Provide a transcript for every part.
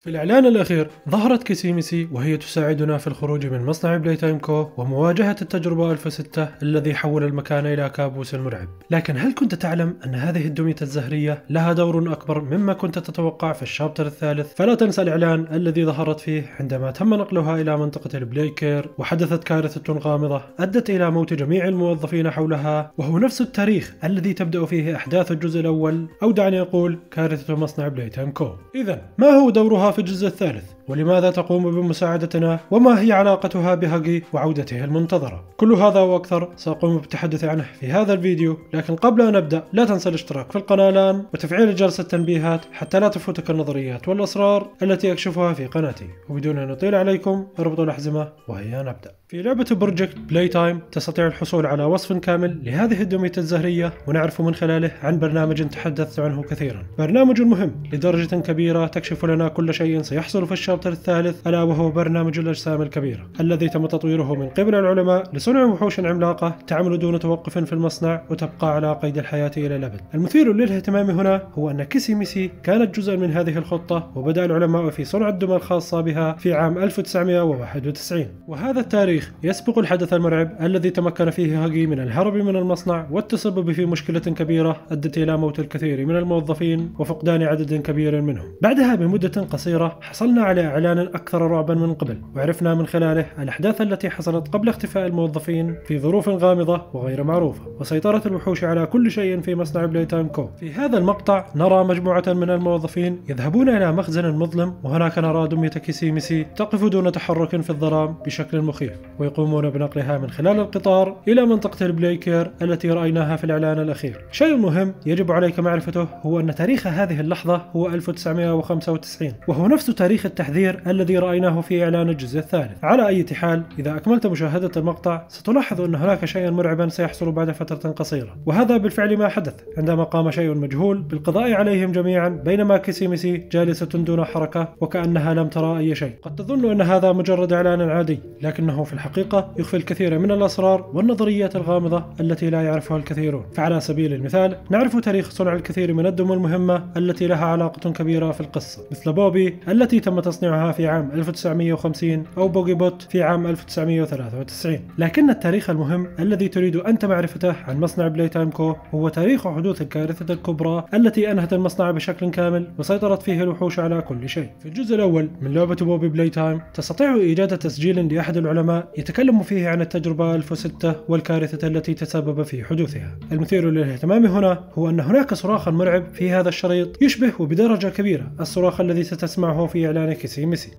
في الإعلان الأخير ظهرت كيسيميسي وهي تساعدنا في الخروج من مصنع بلاي تايم كو ومواجهة التجربة ألف ستة الذي حول المكان إلى كابوس مرعب لكن هل كنت تعلم أن هذه الدمية الزهرية لها دور أكبر مما كنت تتوقع في الشابتر الثالث فلا تنسى الإعلان الذي ظهرت فيه عندما تم نقلها إلى منطقة البلاي كير وحدثت كارثة غامضة أدت إلى موت جميع الموظفين حولها وهو نفس التاريخ الذي تبدأ فيه أحداث الجزء الأول أو دعني أقول كارثة مصنع بلاي تايم كو إذا ما هو دورها Harvard III ولماذا تقوم بمساعدتنا وما هي علاقتها بهاجي وعودته المنتظرة كل هذا وأكثر سأقوم بالتحدث عنه في هذا الفيديو لكن قبل أن نبدأ لا تنسى الاشتراك في القناة الآن وتفعيل جرس التنبيهات حتى لا تفوتك النظريات والأسرار التي أكشفها في قناتي وبدون أن أطيل عليكم اربطوا الأحزمة وهي نبدأ في لعبة بروجكت بلاي تايم تستطيع الحصول على وصف كامل لهذه الدمية الزهرية ونعرف من خلاله عن برنامج تحدثت عنه كثيرا برنامج مهم لدرجة كبيرة تكشف لنا كل شيء سيحصل في الشرق الشابتر الثالث ألا وهو برنامج الأجسام الكبيرة الذي تم تطويره من قبل العلماء لصنع وحوش عملاقة تعمل دون توقف في المصنع وتبقى على قيد الحياة إلى الأبد المثير للاهتمام هنا هو أن كيسي ميسي كانت جزءا من هذه الخطة وبدأ العلماء في صنع الدمى الخاصة بها في عام 1991 وهذا التاريخ يسبق الحدث المرعب الذي تمكن فيه هاجي من الهرب من المصنع والتسبب في مشكلة كبيرة أدت إلى موت الكثير من الموظفين وفقدان عدد كبير منهم بعدها بمدة قصيرة حصلنا على إعلانا أكثر رعبا من قبل وعرفنا من خلاله الأحداث التي حصلت قبل اختفاء الموظفين في ظروف غامضة وغير معروفة وسيطرة الوحوش على كل شيء في مصنع بليتان كو في هذا المقطع نرى مجموعة من الموظفين يذهبون إلى مخزن مظلم وهناك نرى دمية كيسيميسي تقف دون تحرك في الظلام بشكل مخيف ويقومون بنقلها من خلال القطار إلى منطقة البليكير التي رأيناها في الإعلان الأخير شيء مهم يجب عليك معرفته هو أن تاريخ هذه اللحظة هو 1995 وهو نفس تاريخ التحذير التحذير الذي رأيناه في إعلان الجزء الثالث على أي حال إذا أكملت مشاهدة المقطع ستلاحظ أن هناك شيئا مرعبا سيحصل بعد فترة قصيرة وهذا بالفعل ما حدث عندما قام شيء مجهول بالقضاء عليهم جميعا بينما كيسيميسي جالسة دون حركة وكأنها لم ترى أي شيء قد تظن أن هذا مجرد إعلان عادي لكنه في الحقيقة يخفي الكثير من الأسرار والنظريات الغامضة التي لا يعرفها الكثيرون فعلى سبيل المثال نعرف تاريخ صنع الكثير من الدم المهمة التي لها علاقة كبيرة في القصة مثل بوبي التي تم تصنيعها تصنيعها في عام 1950 أو بوغي بوت في عام 1993 لكن التاريخ المهم الذي تريد أنت معرفته عن مصنع بلاي تايم كو هو تاريخ حدوث الكارثة الكبرى التي أنهت المصنع بشكل كامل وسيطرت فيه الوحوش على كل شيء في الجزء الأول من لعبة بوبي بلاي تايم تستطيع إيجاد تسجيل لأحد العلماء يتكلم فيه عن التجربة 1006 والكارثة التي تسبب في حدوثها المثير للاهتمام هنا هو أن هناك صراخا مرعب في هذا الشريط يشبه وبدرجة كبيرة الصراخ الذي ستسمعه في إعلان Sí, sí,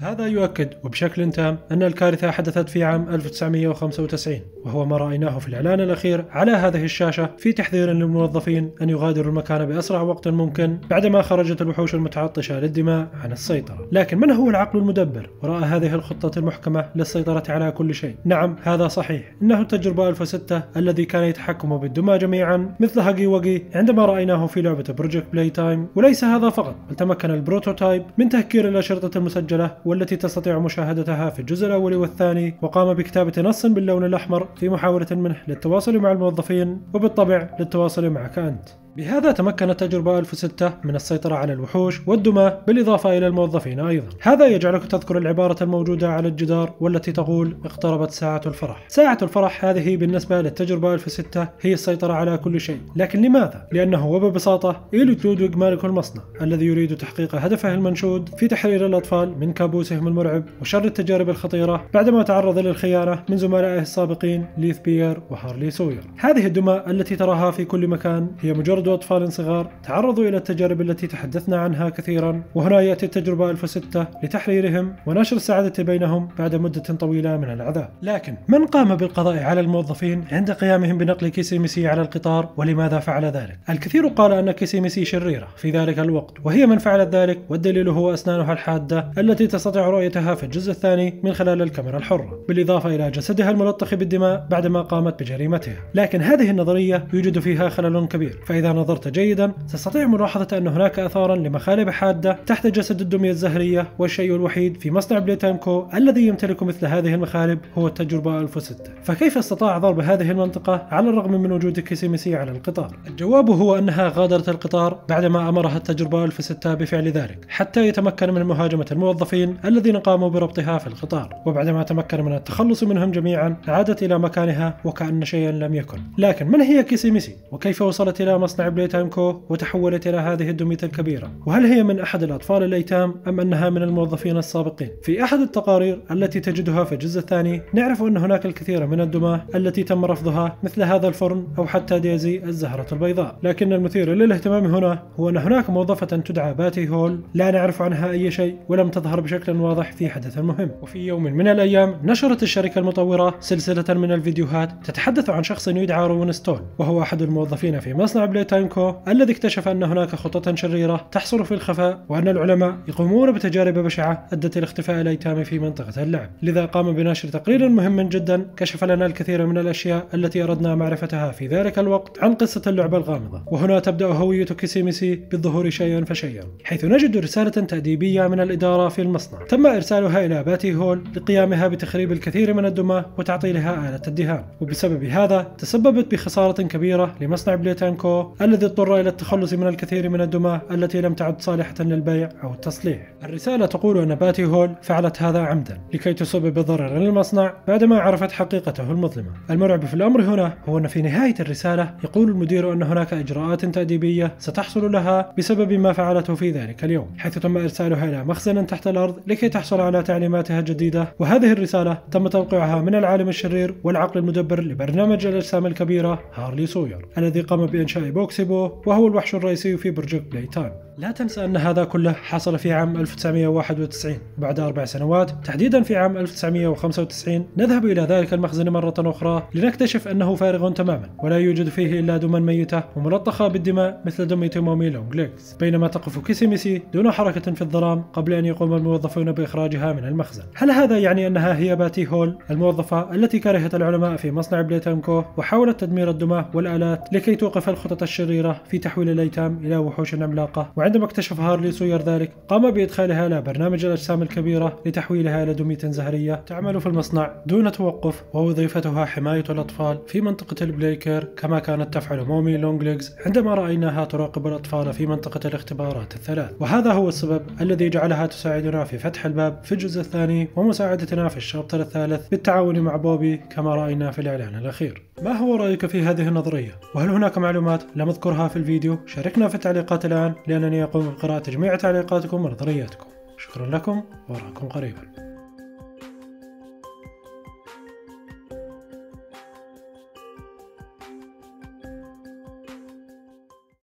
هذا يؤكد وبشكل تام أن الكارثة حدثت في عام 1995 وهو ما رأيناه في الإعلان الأخير على هذه الشاشة في تحذير للموظفين أن يغادروا المكان بأسرع وقت ممكن بعدما خرجت الوحوش المتعطشة للدماء عن السيطرة لكن من هو العقل المدبر وراء هذه الخطة المحكمة للسيطرة على كل شيء نعم هذا صحيح إنه التجربة 1006 الذي كان يتحكم بالدماء جميعا مثل هاجي وجي عندما رأيناه في لعبة بروجكت بلاي تايم وليس هذا فقط بل تمكن البروتوتايب من تهكير الأشرطة المسجلة والتي تستطيع مشاهدتها في الجزء الأول والثاني وقام بكتابة نص باللون الأحمر في محاولة منه للتواصل مع الموظفين وبالطبع للتواصل معك أنت بهذا تمكنت تجربة 1006 من السيطرة على الوحوش والدماء بالإضافة إلى الموظفين أيضا هذا يجعلك تذكر العبارة الموجودة على الجدار والتي تقول اقتربت ساعة الفرح ساعة الفرح هذه بالنسبة للتجربة 1006 هي السيطرة على كل شيء لكن لماذا؟ لأنه وببساطة إيليوت لودويغ مالك المصنع الذي يريد تحقيق هدفه المنشود في تحرير الأطفال من كابوسهم المرعب وشر التجارب الخطيرة بعدما تعرض للخيانة من زملائه السابقين ليث بير وهارلي سوير هذه الدماء التي تراها في كل مكان هي مجرد ولد أطفال صغار تعرضوا إلى التجارب التي تحدثنا عنها كثيرا وهنا يأتي التجربة 1006 لتحريرهم ونشر السعادة بينهم بعد مدة طويلة من العذاب لكن من قام بالقضاء على الموظفين عند قيامهم بنقل كيسي ميسي على القطار ولماذا فعل ذلك الكثير قال أن كيسي ميسي شريرة في ذلك الوقت وهي من فعلت ذلك والدليل هو أسنانها الحادة التي تستطيع رؤيتها في الجزء الثاني من خلال الكاميرا الحرة بالإضافة إلى جسدها الملطخ بالدماء بعدما قامت بجريمتها لكن هذه النظرية يوجد فيها خلل كبير فإذا نظرت جيدا تستطيع ملاحظة أن هناك آثارا لمخالب حادة تحت جسد الدمية الزهرية والشيء الوحيد في مصنع بليتانكو الذي يمتلك مثل هذه المخالب هو التجربة 1006 فكيف استطاع ضرب هذه المنطقة على الرغم من وجود كيسيميسي على القطار؟ الجواب هو أنها غادرت القطار بعدما أمرها التجربة 1006 بفعل ذلك حتى يتمكن من مهاجمة الموظفين الذين قاموا بربطها في القطار وبعدما تمكن من التخلص منهم جميعا عادت إلى مكانها وكأن شيئا لم يكن لكن من هي كيسيميسي وكيف وصلت إلى مصنع مصنع بلاي تايم كو وتحولت إلى هذه الدمية الكبيرة وهل هي من أحد الأطفال الأيتام أم أنها من الموظفين السابقين في أحد التقارير التي تجدها في الجزء الثاني نعرف أن هناك الكثير من الدماة التي تم رفضها مثل هذا الفرن أو حتى ديزي الزهرة البيضاء لكن المثير للاهتمام هنا هو أن هناك موظفة تدعى باتي هول لا نعرف عنها أي شيء ولم تظهر بشكل واضح في حدث مهم وفي يوم من الأيام نشرت الشركة المطورة سلسلة من الفيديوهات تتحدث عن شخص يدعى رون ستون وهو أحد الموظفين في مصنع بلاي تانكو الذي اكتشف أن هناك خططا شريرة تحصل في الخفاء وأن العلماء يقومون بتجارب بشعة أدت إلى اختفاء الأيتام في منطقة اللعب لذا قام بنشر تقرير مهم جدا كشف لنا الكثير من الأشياء التي أردنا معرفتها في ذلك الوقت عن قصة اللعبة الغامضة وهنا تبدأ هوية كيسيميسي بالظهور شيئا فشيئا حيث نجد رسالة تأديبية من الإدارة في المصنع تم إرسالها إلى باتي هول لقيامها بتخريب الكثير من الدمى وتعطيلها آلة الدهان وبسبب هذا تسببت بخسارة كبيرة لمصنع بليتانكو الذي اضطر إلى التخلص من الكثير من الدماء التي لم تعد صالحة للبيع أو التصليح الرسالة تقول أن باتي هول فعلت هذا عمدا لكي تسبب ضررا للمصنع بعدما عرفت حقيقته المظلمة المرعب في الأمر هنا هو أن في نهاية الرسالة يقول المدير أن هناك إجراءات تأديبية ستحصل لها بسبب ما فعلته في ذلك اليوم حيث تم إرسالها إلى مخزن تحت الأرض لكي تحصل على تعليماتها الجديدة وهذه الرسالة تم توقيعها من العالم الشرير والعقل المدبر لبرنامج الأجسام الكبيرة هارلي سوير الذي قام بإنشاء بوك بوكسيبو وهو الوحش الرئيسي في برج بلاي تايم لا تنسى أن هذا كله حصل في عام 1991 بعد أربع سنوات تحديدا في عام 1995 نذهب إلى ذلك المخزن مرة أخرى لنكتشف أنه فارغ تماما ولا يوجد فيه إلا دما ميتة وملطخة بالدماء مثل دم تيمومي لونغ ليكس بينما تقف كيسيميسي دون حركة في الظلام قبل أن يقوم الموظفون بإخراجها من المخزن هل هذا يعني أنها هي باتي هول الموظفة التي كرهت العلماء في مصنع بليتانكو وحاولت تدمير الدمى والآلات لكي توقف الخطط الشريرة في تحويل الأيتام إلى وحوش عملاقة عندما اكتشف هارلي سوير ذلك قام بإدخالها إلى برنامج الأجسام الكبيرة لتحويلها إلى دمية زهرية تعمل في المصنع دون توقف ووظيفتها حماية الأطفال في منطقة البليكر كما كانت تفعل مومي لونغليجز عندما رأيناها تراقب الأطفال في منطقة الاختبارات الثلاث وهذا هو السبب الذي جعلها تساعدنا في فتح الباب في الجزء الثاني ومساعدتنا في الشابتر الثالث بالتعاون مع بوبي كما رأينا في الإعلان الأخير ما هو رأيك في هذه النظرية؟ وهل هناك معلومات لم أذكرها في الفيديو؟ شاركنا في التعليقات الآن لأنني أقوم بقراءة جميع تعليقاتكم ونظرياتكم شكرا لكم وأراكم قريبا